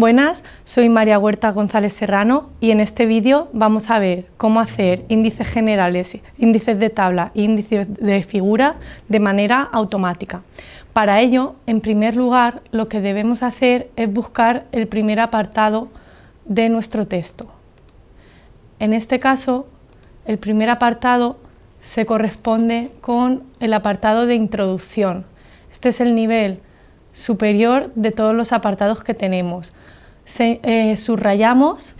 Buenas, soy María Huerta González Serrano y en este vídeo vamos a ver cómo hacer índices generales, índices de tabla e índices de figura de manera automática. Para ello, en primer lugar, lo que debemos hacer es buscar el primer apartado de nuestro texto. En este caso, el primer apartado se corresponde con el apartado de introducción. Este es el nivel superior de todos los apartados que tenemos. Eh, subrayamos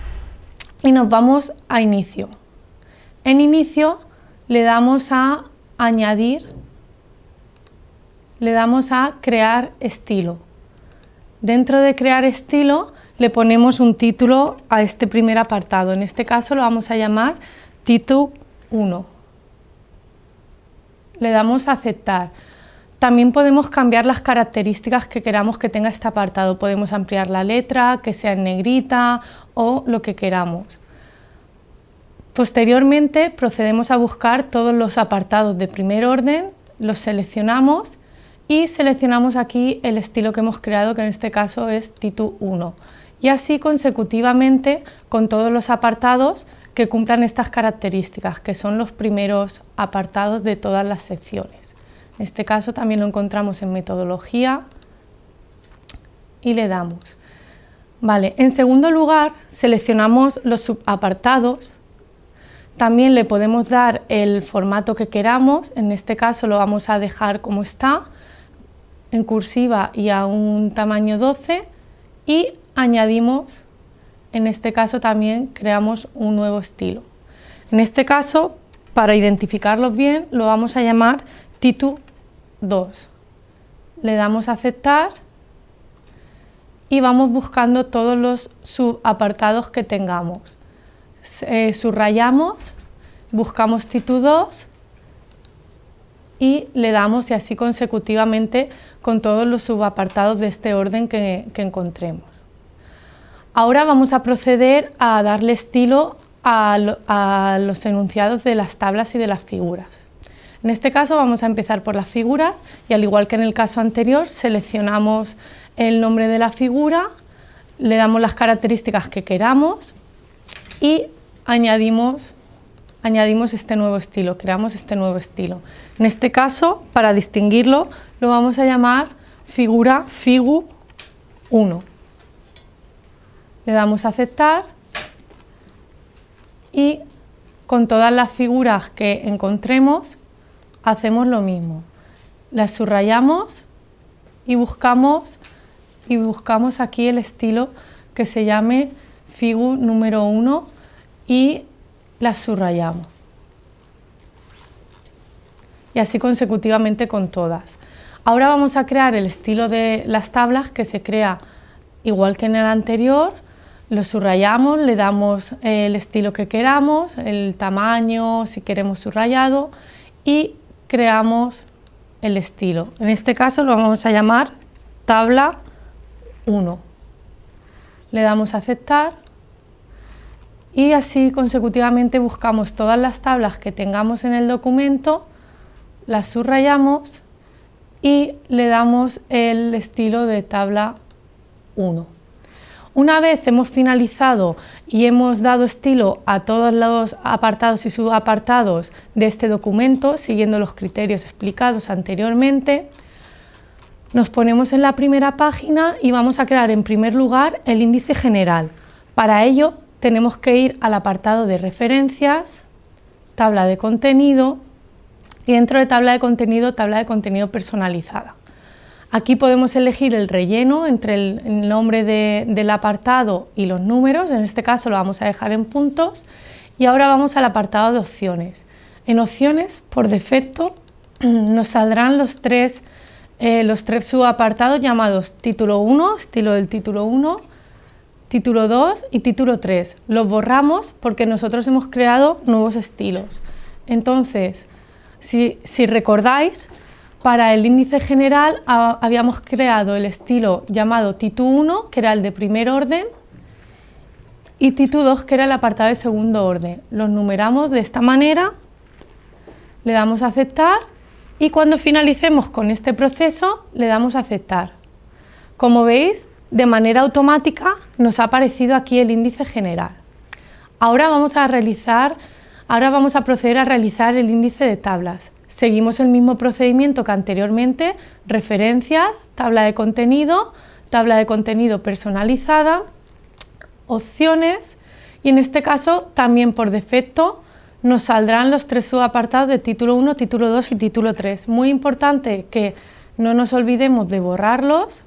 y nos vamos a inicio. En inicio le damos a añadir, le damos a crear estilo. Dentro de crear estilo le ponemos un título a este primer apartado. En este caso lo vamos a llamar título 1. Le damos a aceptar. También podemos cambiar las características que queramos que tenga este apartado. Podemos ampliar la letra, que sea en negrita o lo que queramos. Posteriormente procedemos a buscar todos los apartados de primer orden, los seleccionamos y seleccionamos aquí el estilo que hemos creado, que en este caso es Titu 1. Y así consecutivamente con todos los apartados que cumplan estas características, que son los primeros apartados de todas las secciones. En Este caso también lo encontramos en metodología y le damos. Vale, en segundo lugar, seleccionamos los subapartados. También le podemos dar el formato que queramos, en este caso lo vamos a dejar como está, en cursiva y a un tamaño 12 y añadimos, en este caso también creamos un nuevo estilo. En este caso, para identificarlos bien, lo vamos a llamar título 2. Le damos a aceptar y vamos buscando todos los subapartados que tengamos. Eh, subrayamos, buscamos Titu 2 y le damos y así consecutivamente con todos los subapartados de este orden que, encontremos. Ahora vamos a proceder a darle estilo a los enunciados de las tablas y de las figuras. En este caso vamos a empezar por las figuras y al igual que en el caso anterior seleccionamos el nombre de la figura, le damos las características que queramos y añadimos, este nuevo estilo, creamos este nuevo estilo. En este caso, para distinguirlo, lo vamos a llamar figura figu 1. Le damos a aceptar y con todas las figuras que encontremos hacemos lo mismo. Las subrayamos y buscamos, y buscamos aquí el estilo que se llame figu número 1 y las subrayamos. Y así consecutivamente con todas. Ahora vamos a crear el estilo de las tablas que se crea igual que en el anterior, lo subrayamos, le damos eh, el estilo que queramos, el tamaño, si queremos subrayado y creamos el estilo. En este caso lo vamos a llamar tabla 1. Le damos a aceptar y así consecutivamente buscamos todas las tablas que tengamos en el documento, las subrayamos y le damos el estilo de tabla 1. Una vez hemos finalizado y hemos dado estilo a todos los apartados y subapartados de este documento, siguiendo los criterios explicados anteriormente, nos ponemos en la primera página y vamos a crear en primer lugar el índice general. Para ello tenemos que ir al apartado de referencias, tabla de contenido y dentro de tabla de contenido, tabla de contenido personalizada. Aquí podemos elegir el relleno entre el nombre del apartado y los números, en este caso lo vamos a dejar en puntos, y ahora vamos al apartado de opciones. En opciones, por defecto, nos saldrán eh, los tres, subapartados llamados título 1, estilo del título 1, título 2 y título 3. Los borramos porque nosotros hemos creado nuevos estilos. Entonces, si recordáis, para el índice general habíamos creado el estilo llamado Titu 1, que era el de primer orden, y Titu 2, que era el apartado de segundo orden. Los numeramos de esta manera, le damos a aceptar y cuando finalicemos con este proceso le damos a aceptar. Como veis, de manera automática nos ha aparecido aquí el índice general. Ahora vamos a realizar, ahora vamos a proceder a realizar el índice de tablas. Seguimos el mismo procedimiento que anteriormente, referencias, tabla de contenido, tabla de contenido personalizada, opciones y en este caso también por defecto nos saldrán los tres subapartados de título 1, título 2 y título 3. Muy importante que no nos olvidemos de borrarlos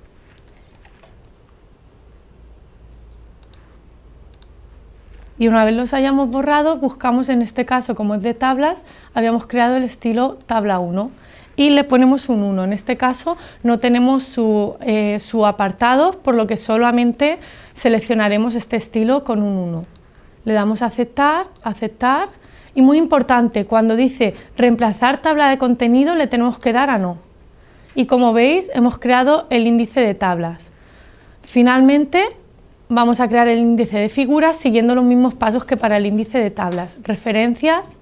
y una vez los hayamos borrado, buscamos en este caso, como es de tablas, habíamos creado el estilo tabla 1 y le ponemos un 1. En este caso no tenemos eh, su, apartado, por lo que solamente seleccionaremos este estilo con un 1. Le damos a aceptar, aceptar y muy importante, cuando dice reemplazar tabla de contenido le tenemos que dar a no. Y como veis hemos creado el índice de tablas. Finalmente vamos a crear el índice de figuras siguiendo los mismos pasos que para el índice de tablas. Referencias,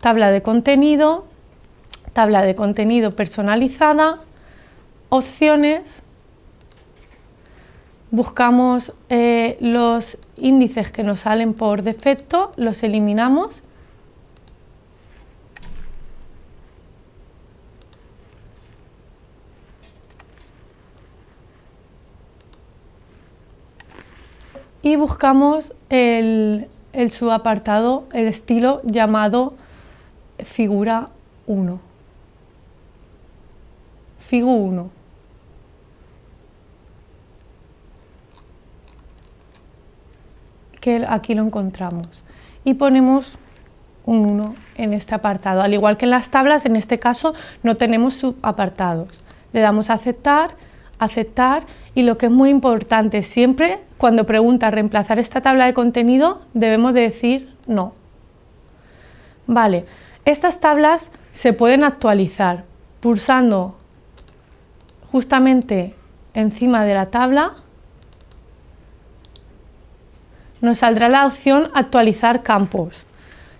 tabla de contenido, tabla de contenido personalizada, opciones, buscamos eh, los índices que nos salen por defecto, los eliminamos y buscamos el, subapartado, el estilo llamado figura 1. Figu 1. que aquí lo encontramos. Y ponemos un 1 en este apartado. Al igual que en las tablas, en este caso no tenemos subapartados. Le damos a aceptar aceptar y lo que es muy importante, siempre cuando pregunta reemplazar esta tabla de contenido debemos de decir no. Vale, estas tablas se pueden actualizar pulsando justamente encima de la tabla nos saldrá la opción actualizar campos.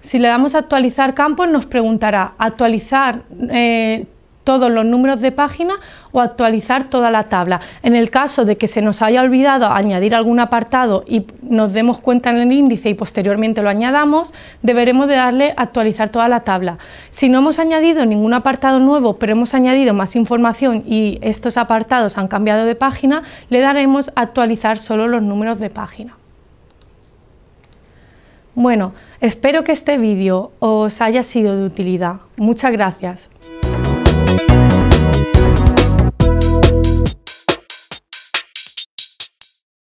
Si le damos a actualizar campos nos preguntará actualizar eh, todos los números de página o actualizar toda la tabla. En el caso de que se nos haya olvidado añadir algún apartado y nos demos cuenta en el índice y posteriormente lo añadamos, deberemos de darle actualizar toda la tabla. Si no hemos añadido ningún apartado nuevo, pero hemos añadido más información y estos apartados han cambiado de página, le daremos actualizar solo los números de página. Bueno, espero que este vídeo os haya sido de utilidad. Muchas gracias.